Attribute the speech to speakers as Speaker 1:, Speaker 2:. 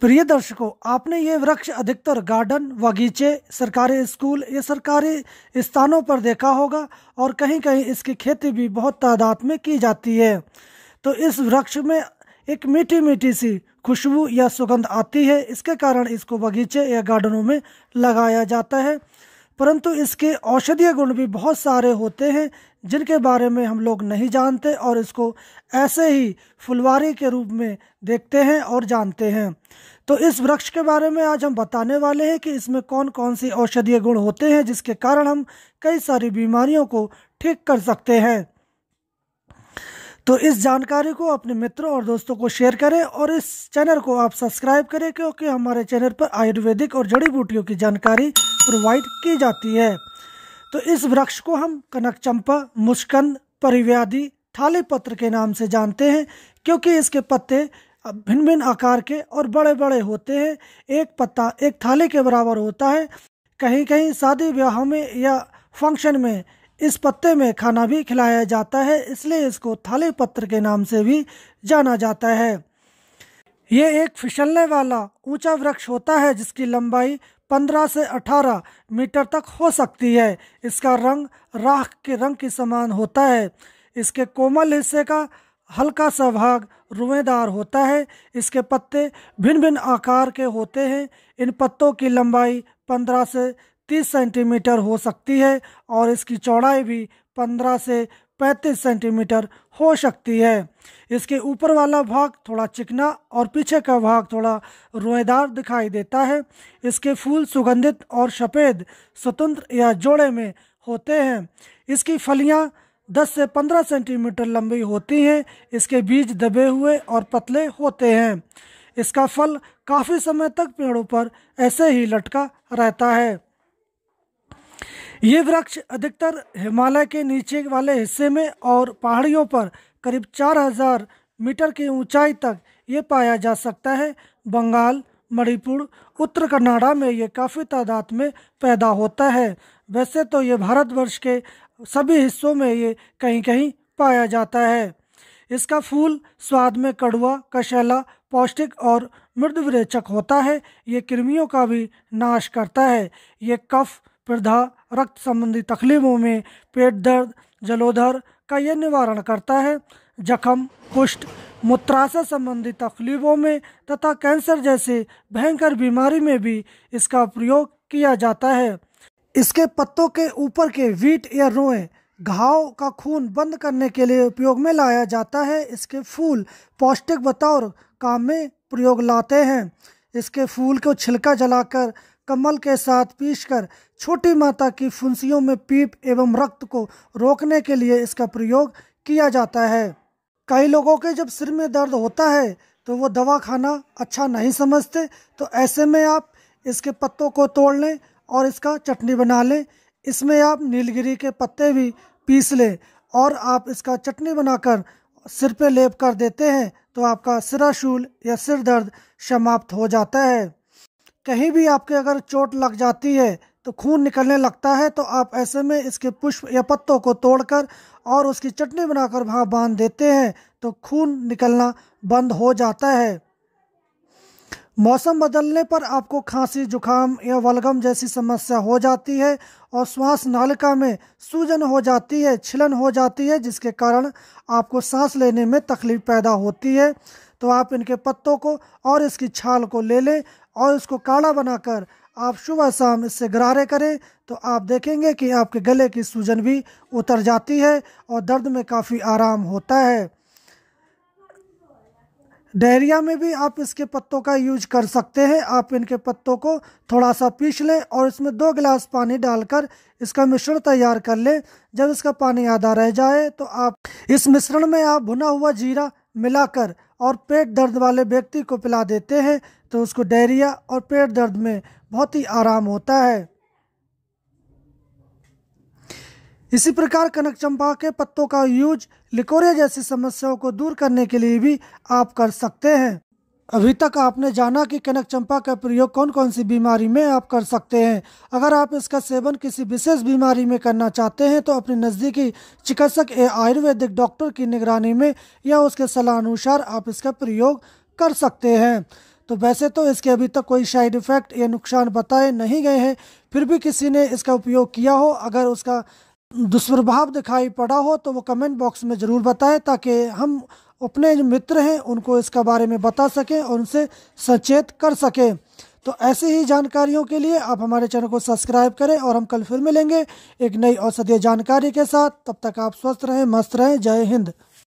Speaker 1: प्रिय दर्शकों आपने ये वृक्ष अधिकतर गार्डन बगीचे सरकारी स्कूल या सरकारी स्थानों पर देखा होगा और कहीं कहीं इसकी खेती भी बहुत तादाद में की जाती है तो इस वृक्ष में एक मीठी मीठी सी खुशबू या सुगंध आती है इसके कारण इसको बगीचे या गार्डनों में लगाया जाता है परंतु इसके औषधीय गुण भी बहुत सारे होते हैं जिनके बारे में हम लोग नहीं जानते और इसको ऐसे ही फुलवारी के रूप में देखते हैं और जानते हैं तो इस वृक्ष के बारे में आज हम बताने वाले हैं कि इसमें कौन कौन सी औषधीय गुण होते हैं जिसके कारण हम कई सारी बीमारियों को ठीक कर सकते हैं तो इस जानकारी को अपने मित्रों और दोस्तों को शेयर करें और इस चैनल को आप सब्सक्राइब करें क्योंकि हमारे चैनल पर आयुर्वेदिक और जड़ी बूटियों की जानकारी प्रोवाइड की जाती है तो इस वृक्ष को हम कनक चंपा मुस्कंद परिव्यादि थाली पत्र के नाम से जानते हैं क्योंकि इसके पत्ते भिन्न भिन्न आकार के और बड़े बड़े होते हैं एक पत्ता एक थाली के बराबर होता है कहीं कहीं शादी ब्याहों में या फंक्शन में इस पत्ते में खाना भी खिलाया जाता है इसलिए इसको थाली पत्र के नाम से भी जाना जाता है ये एक फिसलने वाला ऊंचा वृक्ष होता है जिसकी लंबाई 15 से 18 मीटर तक हो सकती है इसका रंग राख के रंग के समान होता है इसके कोमल हिस्से का हल्का सा भाग रुएदार होता है इसके पत्ते भिन्न भिन्न आकार के होते हैं इन पत्तों की लंबाई 15 से तीस सेंटीमीटर हो सकती है और इसकी चौड़ाई भी पंद्रह से पैंतीस सेंटीमीटर हो सकती है इसके ऊपर वाला भाग थोड़ा चिकना और पीछे का भाग थोड़ा रोएदार दिखाई देता है इसके फूल सुगंधित और सफ़ेद स्वतंत्र या जोड़े में होते हैं इसकी फलियां 10 से 15 सेंटीमीटर लंबी होती हैं इसके बीज दबे हुए और पतले होते हैं इसका फल काफ़ी समय तक पेड़ों पर ऐसे ही लटका रहता है ये वृक्ष अधिकतर हिमालय के नीचे वाले हिस्से में और पहाड़ियों पर करीब 4000 मीटर की ऊंचाई तक ये पाया जा सकता है बंगाल मणिपुर उत्तर कन्नाडा में ये काफ़ी तादाद में पैदा होता है वैसे तो ये भारतवर्ष के सभी हिस्सों में ये कहीं कहीं पाया जाता है इसका फूल स्वाद में कड़वा कशैला पौष्टिक और मृदविरेचक होता है ये कृमियों का भी नाश करता है ये कफ प्रधा रक्त संबंधी तकलीफों में पेट दर्द जलोधर का यह निवारण करता है जख्म कुष्ठ मूत्राशय संबंधी तकलीफों में तथा कैंसर जैसे भयंकर बीमारी में भी इसका प्रयोग किया जाता है इसके पत्तों के ऊपर के वीट या रोए घाव का खून बंद करने के लिए उपयोग में लाया जाता है इसके फूल पौष्टिक बतौर काम में प्रयोग लाते हैं इसके फूल को छिलका जलाकर कमल के साथ पीसकर छोटी माता की फुंसियों में पीप एवं रक्त को रोकने के लिए इसका प्रयोग किया जाता है कई लोगों के जब सिर में दर्द होता है तो वो दवा खाना अच्छा नहीं समझते तो ऐसे में आप इसके पत्तों को तोड़ लें और इसका चटनी बना लें इसमें आप नीलगिरी के पत्ते भी पीस लें और आप इसका चटनी बनाकर सिर पे लेप कर देते हैं तो आपका सिराशूल या सिर दर्द समाप्त हो जाता है कहीं भी आपके अगर चोट लग जाती है तो खून निकलने लगता है तो आप ऐसे में इसके पुष्प या पत्तों को तोड़कर और उसकी चटनी बनाकर वहाँ बांध देते हैं तो खून निकलना बंद हो जाता है मौसम बदलने पर आपको खांसी जुखाम या वलगम जैसी समस्या हो जाती है और श्वास नालिका में सूजन हो जाती है छिलन हो जाती है जिसके कारण आपको सांस लेने में तकलीफ पैदा होती है तो आप इनके पत्तों को और इसकी छाल को ले लें और इसको काढ़ा बनाकर आप सुबह शाम इससे गरारे करें तो आप देखेंगे कि आपके गले की सूजन भी उतर जाती है और दर्द में काफ़ी आराम होता है डायरिया में भी आप इसके पत्तों का यूज कर सकते हैं आप इनके पत्तों को थोड़ा सा पीस लें और इसमें दो गिलास पानी डालकर इसका मिश्रण तैयार कर लें जब इसका पानी आधा रह जाए तो आप इस मिश्रण में आप भुना हुआ जीरा मिलाकर और पेट दर्द वाले व्यक्ति को पिला देते हैं तो उसको डायरिया और पेट दर्द में बहुत ही आराम होता है इसी प्रकार कनक चंपा के पत्तों का यूज लिकोरिया जैसी समस्याओं को दूर करने के लिए भी आप कर सकते हैं अभी तक आपने जाना कि कनक चंपा का प्रयोग कौन कौन सी बीमारी में आप कर सकते हैं अगर आप इसका सेवन किसी विशेष बीमारी में करना चाहते हैं तो अपने नज़दीकी चिकित्सक या आयुर्वेदिक डॉक्टर की निगरानी में या उसके सलाह अनुसार आप इसका प्रयोग कर सकते हैं तो वैसे तो इसके अभी तक कोई साइड इफ़ेक्ट या नुकसान बताए नहीं गए हैं फिर भी किसी ने इसका उपयोग किया हो अगर उसका दुष्प्रभाव दिखाई पड़ा हो तो वो कमेंट बॉक्स में ज़रूर बताएं ताकि हम अपने जो मित्र हैं उनको इसका बारे में बता सकें और उनसे सचेत कर सकें तो ऐसे ही जानकारियों के लिए आप हमारे चैनल को सब्सक्राइब करें और हम कल फिर मिलेंगे एक नई औषधीय जानकारी के साथ तब तक आप स्वस्थ रहें मस्त रहें जय हिंद